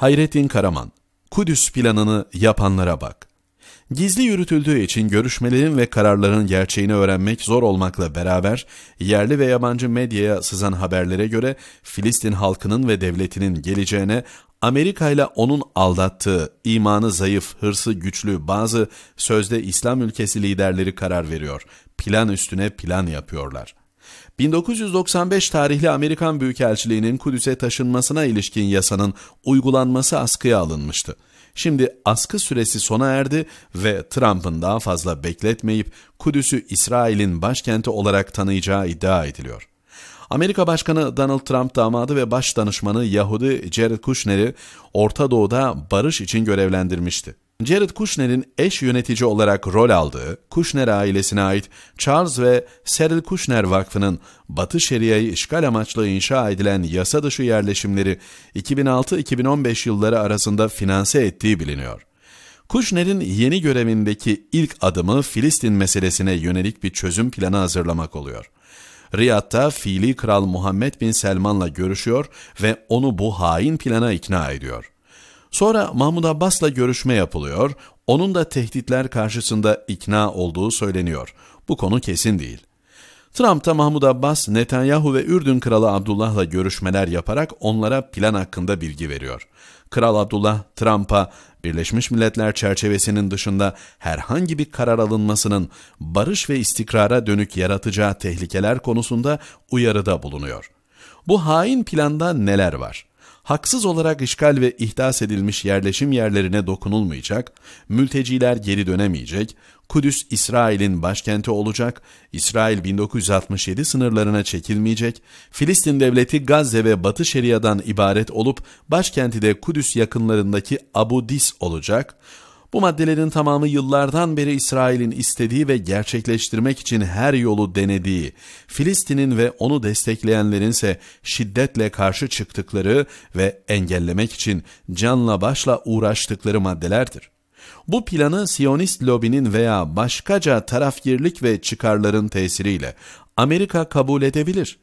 Hayrettin Karaman, Kudüs planını yapanlara bak. Gizli yürütüldüğü için görüşmelerin ve kararların gerçeğini öğrenmek zor olmakla beraber yerli ve yabancı medyaya sızan haberlere göre Filistin halkının ve devletinin geleceğine Amerika ile onun aldattığı, imanı zayıf, hırsı güçlü bazı sözde İslam ülkesi liderleri karar veriyor. Plan üstüne plan yapıyorlar. 1995 tarihli Amerikan Büyükelçiliği'nin Kudüs'e taşınmasına ilişkin yasanın uygulanması askıya alınmıştı. Şimdi askı süresi sona erdi ve Trump'ın daha fazla bekletmeyip Kudüs'ü İsrail'in başkenti olarak tanıyacağı iddia ediliyor. Amerika Başkanı Donald Trump damadı ve baş danışmanı Yahudi Jared Kushner'i Orta Doğu'da barış için görevlendirmişti. Jared Kushner'in eş yönetici olarak rol aldığı Kushner ailesine ait Charles ve Cyril Kushner Vakfı'nın Batı Şeria'yı işgal amaçlı inşa edilen yasa dışı yerleşimleri 2006-2015 yılları arasında finanse ettiği biliniyor. Kushner'in yeni görevindeki ilk adımı Filistin meselesine yönelik bir çözüm planı hazırlamak oluyor. Riyad'da fiili kral Muhammed bin Selman'la görüşüyor ve onu bu hain plana ikna ediyor. Sonra Mahmud Abbas'la görüşme yapılıyor, onun da tehditler karşısında ikna olduğu söyleniyor. Bu konu kesin değil. Trump da Mahmud Abbas, Netanyahu ve Ürdün Kralı Abdullah'la görüşmeler yaparak onlara plan hakkında bilgi veriyor. Kral Abdullah, Trump'a Birleşmiş Milletler çerçevesinin dışında herhangi bir karar alınmasının barış ve istikrara dönük yaratacağı tehlikeler konusunda uyarıda bulunuyor. Bu hain planda neler var? haksız olarak işgal ve ihdas edilmiş yerleşim yerlerine dokunulmayacak, mülteciler geri dönemeyecek, Kudüs İsrail'in başkenti olacak, İsrail 1967 sınırlarına çekilmeyecek, Filistin devleti Gazze ve Batı Şeria'dan ibaret olup başkenti de Kudüs yakınlarındaki Abu Dis olacak, bu maddelerin tamamı yıllardan beri İsrail'in istediği ve gerçekleştirmek için her yolu denediği, Filistin'in ve onu destekleyenlerin ise şiddetle karşı çıktıkları ve engellemek için canla başla uğraştıkları maddelerdir. Bu planı Siyonist lobinin veya başkaca tarafgirlik ve çıkarların tesiriyle Amerika kabul edebilir.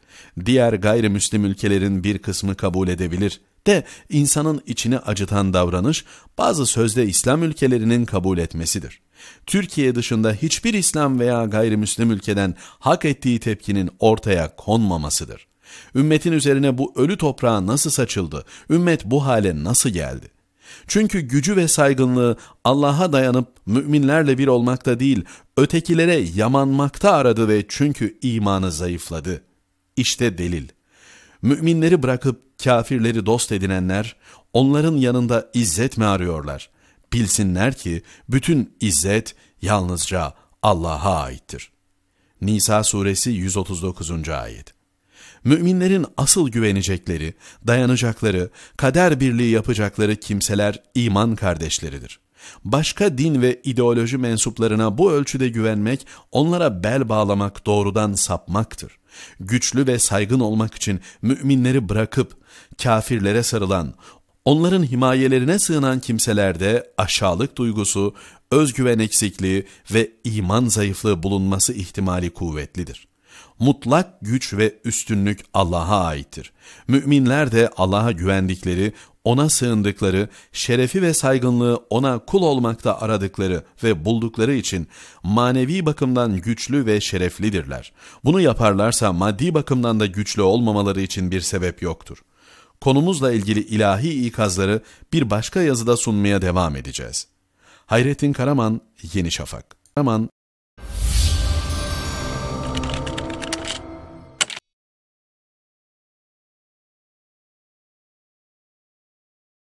Diğer gayrimüslim ülkelerin bir kısmı kabul edebilir elbette insanın içini acıtan davranış bazı sözde İslam ülkelerinin kabul etmesidir. Türkiye dışında hiçbir İslam veya gayrimüslim ülkeden hak ettiği tepkinin ortaya konmamasıdır. Ümmetin üzerine bu ölü toprağa nasıl saçıldı, ümmet bu hale nasıl geldi? Çünkü gücü ve saygınlığı Allah'a dayanıp müminlerle bir olmakta değil, ötekilere yamanmakta aradı ve çünkü imanı zayıfladı. İşte delil. Müminleri bırakıp kafirleri dost edinenler, onların yanında izzet mi arıyorlar? Bilsinler ki bütün izzet yalnızca Allah'a aittir. Nisa suresi 139. ayet Müminlerin asıl güvenecekleri, dayanacakları, kader birliği yapacakları kimseler iman kardeşleridir. Başka din ve ideoloji mensuplarına bu ölçüde güvenmek, onlara bel bağlamak doğrudan sapmaktır. Güçlü ve saygın olmak için müminleri bırakıp kafirlere sarılan, onların himayelerine sığınan kimselerde aşağılık duygusu, özgüven eksikliği ve iman zayıflığı bulunması ihtimali kuvvetlidir. Mutlak güç ve üstünlük Allah'a aittir. Müminler de Allah'a güvendikleri, ona sığındıkları, şerefi ve saygınlığı ona kul olmakta aradıkları ve buldukları için manevi bakımdan güçlü ve şereflidirler. Bunu yaparlarsa maddi bakımdan da güçlü olmamaları için bir sebep yoktur. Konumuzla ilgili ilahi ikazları bir başka yazıda sunmaya devam edeceğiz. Hayrettin Karaman, Yeni Şafak. Karaman